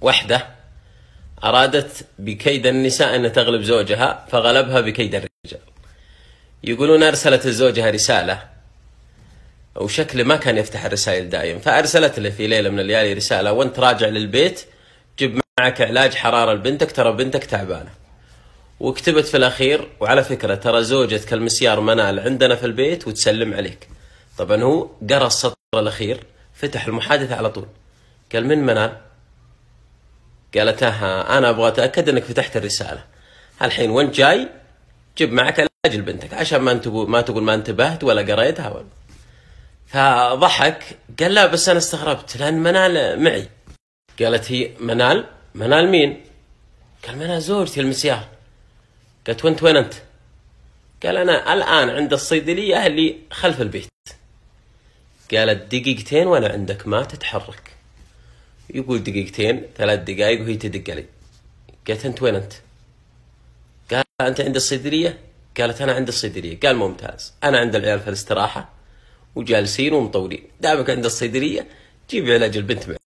وحدة أرادت بكيد النساء أن تغلب زوجها فغلبها بكيد الرجال يقولون أرسلت لزوجها رسالة وشكله ما كان يفتح الرسائل دائم فأرسلت له في ليلة من الليالي رسالة وانت راجع للبيت جيب معك علاج حرارة لبنتك ترى بنتك تعبانة وكتبت في الأخير وعلى فكرة ترى زوجتك المسيار منال عندنا في البيت وتسلم عليك طبعا هو قرأ السطر الأخير فتح المحادثة على طول قال من منال قالت ها انا ابغى اتاكد انك فتحت الرساله الحين وانت جاي جيب معك لاجل بنتك عشان ما ما تقول ما انتبهت ولا قريتها ولا فضحك قال لا بس انا استغربت لان منال معي قالت هي منال منال مين قال منال زوجتي المسيار قالت وانت وين انت قال انا الان عند الصيدليه اللي خلف البيت قالت دقيقتين وانا عندك ما تتحرك يقول دقيقتين ثلاث دقائق وهي تدق علي قالت انت وين انت؟ قال انت عند الصيدليه؟ قالت انا عند الصيدليه قال ممتاز انا عند العيال في الاستراحه وجالسين ومطولين دامك عند الصيدليه جيب علاج البنت معي